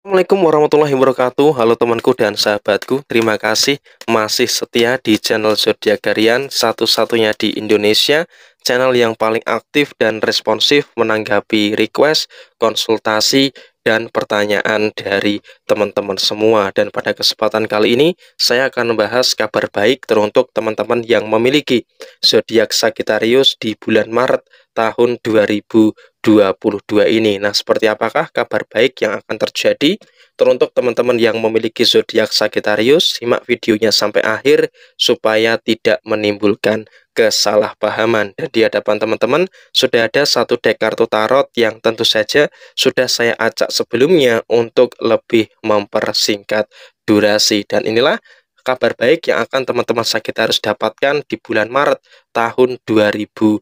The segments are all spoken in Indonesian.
Assalamualaikum warahmatullahi wabarakatuh Halo temanku dan sahabatku Terima kasih masih setia di channel Zodiakarian Satu-satunya di Indonesia Channel yang paling aktif dan responsif Menanggapi request, konsultasi, dan pertanyaan dari teman-teman semua Dan pada kesempatan kali ini Saya akan membahas kabar baik teruntuk teman-teman yang memiliki Zodiak Sagittarius di bulan Maret tahun 2020 2022 ini. Nah, seperti apakah kabar baik yang akan terjadi? Teruntuk teman-teman yang memiliki zodiak Sagittarius, simak videonya sampai akhir supaya tidak menimbulkan kesalahpahaman. Dan di hadapan teman-teman sudah ada satu dek kartu tarot yang tentu saja sudah saya acak sebelumnya untuk lebih mempersingkat durasi. Dan inilah kabar baik yang akan teman-teman sakit harus dapatkan di bulan Maret tahun 2022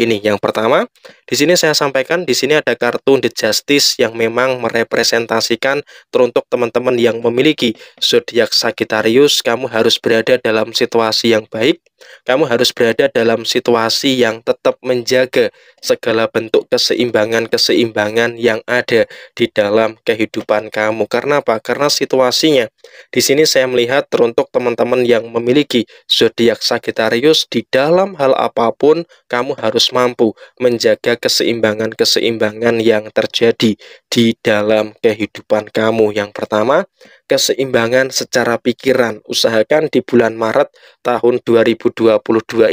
ini. Yang pertama, di sini saya sampaikan di sini ada kartu The Justice yang memang merepresentasikan teruntuk teman-teman yang memiliki zodiak Sagittarius, kamu harus berada dalam situasi yang baik kamu harus berada dalam situasi yang tetap menjaga segala bentuk keseimbangan-keseimbangan yang ada di dalam kehidupan kamu. Karena apa? Karena situasinya. Di sini saya melihat teruntuk teman-teman yang memiliki zodiak Sagittarius di dalam hal apapun kamu harus mampu menjaga keseimbangan-keseimbangan yang terjadi di dalam kehidupan kamu. Yang pertama, keseimbangan secara pikiran. Usahakan di bulan Maret tahun 2022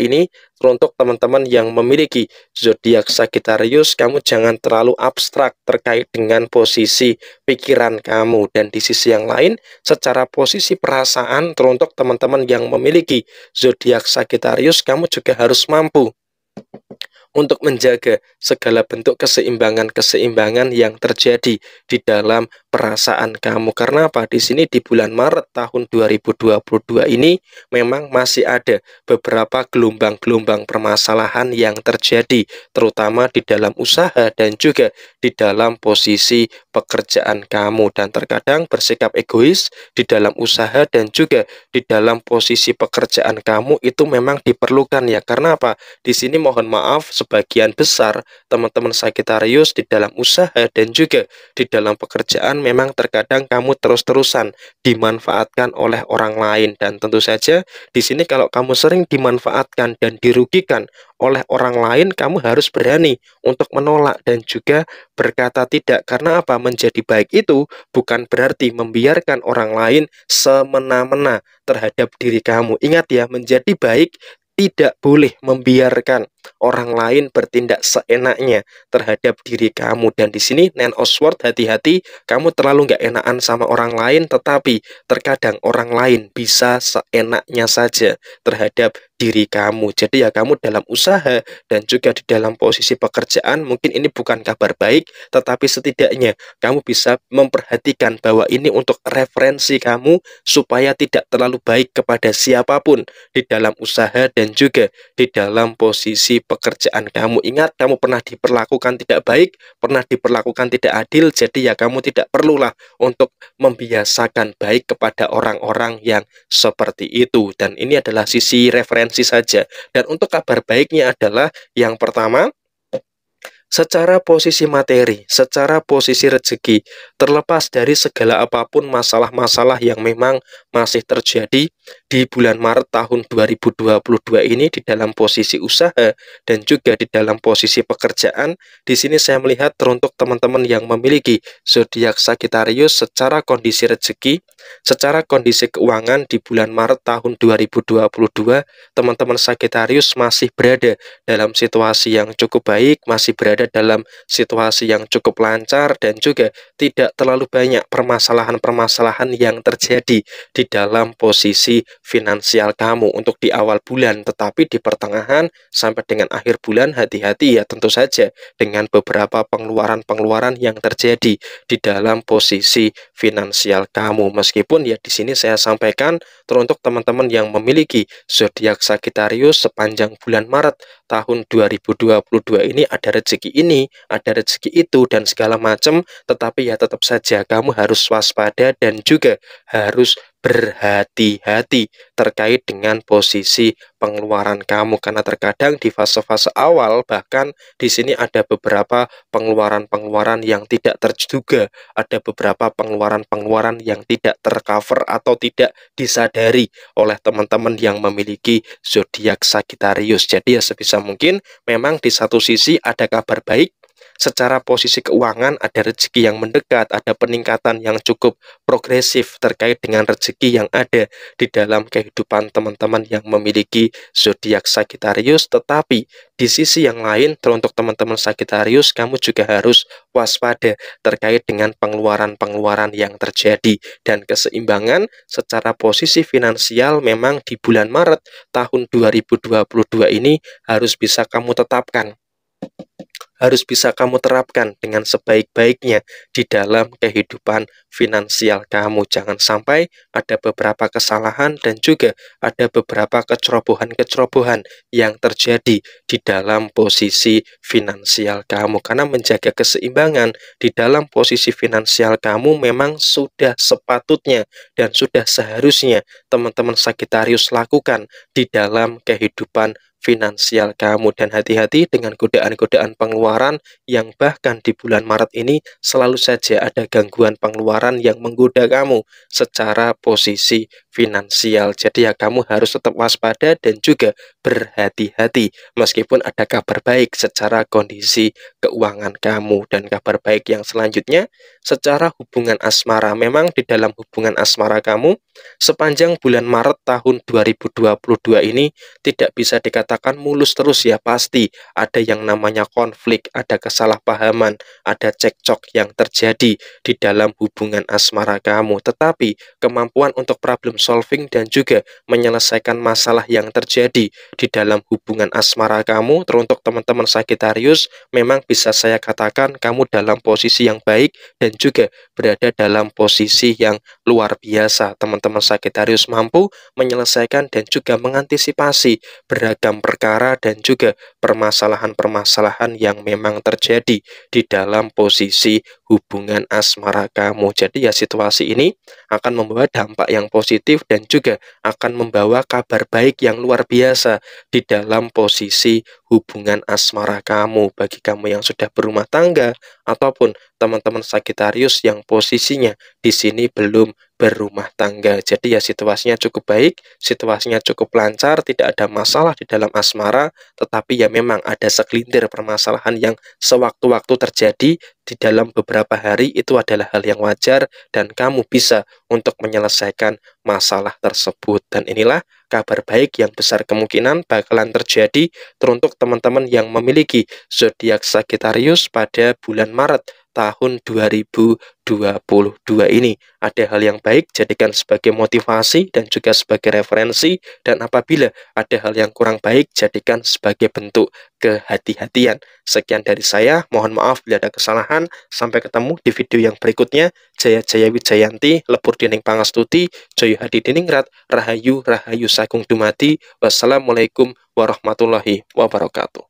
ini untuk teman-teman yang memiliki zodiak Sagittarius, kamu jangan terlalu abstrak terkait dengan posisi pikiran kamu dan di sisi yang lain secara posisi perasaan teruntuk teman-teman yang memiliki zodiak Sagittarius, kamu juga harus mampu untuk menjaga segala bentuk keseimbangan-keseimbangan yang terjadi di dalam perasaan kamu. Karena apa? Di sini di bulan Maret tahun 2022 ini memang masih ada beberapa gelombang-gelombang permasalahan yang terjadi terutama di dalam usaha dan juga di dalam posisi pekerjaan kamu dan terkadang bersikap egois di dalam usaha dan juga di dalam posisi pekerjaan kamu itu memang diperlukan ya. Karena apa? Di sini mohon maaf sebagian besar teman-teman Sagittarius di dalam usaha dan juga di dalam pekerjaan memang terkadang kamu terus-terusan dimanfaatkan oleh orang lain dan tentu saja di sini kalau kamu sering dimanfaatkan dan dirugikan oleh orang lain kamu harus berani untuk menolak dan juga berkata tidak karena apa menjadi baik itu bukan berarti membiarkan orang lain semena-mena terhadap diri kamu ingat ya menjadi baik tidak boleh membiarkan orang lain bertindak seenaknya terhadap diri kamu. Dan di sini Nan Oswald hati-hati kamu terlalu nggak enakan sama orang lain tetapi terkadang orang lain bisa seenaknya saja terhadap diri kamu. Jadi ya kamu dalam usaha dan juga di dalam posisi pekerjaan mungkin ini bukan kabar baik tetapi setidaknya kamu bisa memperhatikan bahwa ini untuk referensi kamu supaya tidak terlalu baik kepada siapapun di dalam usaha dan juga di dalam posisi di pekerjaan kamu. Ingat, kamu pernah diperlakukan tidak baik, pernah diperlakukan tidak adil, jadi ya kamu tidak perlulah untuk membiasakan baik kepada orang-orang yang seperti itu. Dan ini adalah sisi referensi saja. Dan untuk kabar baiknya adalah yang pertama, secara posisi materi, secara posisi rezeki, terlepas dari segala apapun masalah-masalah yang memang masih terjadi di bulan Maret tahun 2022 ini di dalam posisi usaha dan juga di dalam posisi pekerjaan. Di sini saya melihat teruntuk teman-teman yang memiliki zodiak Sagittarius secara kondisi rezeki, secara kondisi keuangan di bulan Maret tahun 2022, teman-teman Sagittarius masih berada dalam situasi yang cukup baik, masih berada berada dalam situasi yang cukup lancar dan juga tidak terlalu banyak permasalahan-permasalahan yang terjadi di dalam posisi finansial kamu untuk di awal bulan tetapi di pertengahan sampai dengan akhir bulan hati-hati ya tentu saja dengan beberapa pengeluaran-pengeluaran yang terjadi di dalam posisi finansial kamu meskipun ya di sini saya sampaikan teruntuk teman-teman yang memiliki zodiak Sagittarius sepanjang bulan Maret tahun 2022 ini ada rezeki ini, ada rezeki itu, dan segala macam, tetapi ya tetap saja kamu harus waspada dan juga harus berhati-hati terkait dengan posisi pengeluaran kamu karena terkadang di fase-fase awal bahkan di sini ada beberapa pengeluaran-pengeluaran yang tidak terduga, ada beberapa pengeluaran-pengeluaran yang tidak tercover atau tidak disadari oleh teman-teman yang memiliki zodiak Sagittarius. Jadi ya sebisa mungkin memang di satu sisi ada kabar baik secara posisi keuangan ada rezeki yang mendekat, ada peningkatan yang cukup progresif terkait dengan rezeki yang ada di dalam kehidupan teman-teman yang memiliki zodiak Sagittarius. Tetapi di sisi yang lain, teruntuk teman-teman Sagittarius, kamu juga harus waspada terkait dengan pengeluaran-pengeluaran yang terjadi dan keseimbangan secara posisi finansial memang di bulan Maret tahun 2022 ini harus bisa kamu tetapkan harus bisa kamu terapkan dengan sebaik-baiknya di dalam kehidupan finansial kamu. Jangan sampai ada beberapa kesalahan dan juga ada beberapa kecerobohan-kecerobohan yang terjadi di dalam posisi finansial kamu. Karena menjaga keseimbangan di dalam posisi finansial kamu memang sudah sepatutnya dan sudah seharusnya teman-teman Sagittarius lakukan di dalam kehidupan finansial kamu dan hati-hati dengan godaan-godaan pengeluaran yang bahkan di bulan Maret ini selalu saja ada gangguan pengeluaran yang menggoda kamu secara posisi finansial. Jadi ya kamu harus tetap waspada dan juga berhati-hati meskipun ada kabar baik secara kondisi keuangan kamu dan kabar baik yang selanjutnya secara hubungan asmara. Memang di dalam hubungan asmara kamu Sepanjang bulan Maret tahun 2022 ini tidak bisa dikatakan mulus terus ya pasti ada yang namanya konflik, ada kesalahpahaman, ada cekcok yang terjadi di dalam hubungan asmara kamu. Tetapi kemampuan untuk problem solving dan juga menyelesaikan masalah yang terjadi di dalam hubungan asmara kamu teruntuk teman-teman Sagittarius memang bisa saya katakan kamu dalam posisi yang baik dan juga berada dalam posisi yang luar biasa. Teman-teman Sagittarius mampu menyelesaikan dan juga mengantisipasi beragam perkara dan juga permasalahan-permasalahan yang memang terjadi di dalam posisi hubungan asmara kamu. Jadi ya situasi ini akan membawa dampak yang positif dan juga akan membawa kabar baik yang luar biasa di dalam posisi hubungan asmara kamu bagi kamu yang sudah berumah tangga ataupun teman-teman Sagitarius yang posisinya di sini belum berumah tangga. Jadi ya situasinya cukup baik, situasinya cukup lancar, tidak ada masalah di dalam asmara, tetapi ya memang ada sekelintir permasalahan yang sewaktu-waktu terjadi di dalam beberapa hari itu adalah hal yang wajar dan kamu bisa untuk menyelesaikan masalah tersebut. Dan inilah kabar baik yang besar kemungkinan bakalan terjadi teruntuk teman-teman yang memiliki zodiak Sagittarius pada bulan Maret tahun 2022 ini. Ada hal yang baik, jadikan sebagai motivasi dan juga sebagai referensi, dan apabila ada hal yang kurang baik, jadikan sebagai bentuk kehati-hatian. Sekian dari saya, mohon maaf bila ada kesalahan, sampai ketemu di video yang berikutnya. Jaya Jaya Wijayanti, Lepur Dining Pangastuti, Joyo Hadi Diningrat, Rahayu Rahayu Sagung Dumati, Wassalamualaikum warahmatullahi wabarakatuh.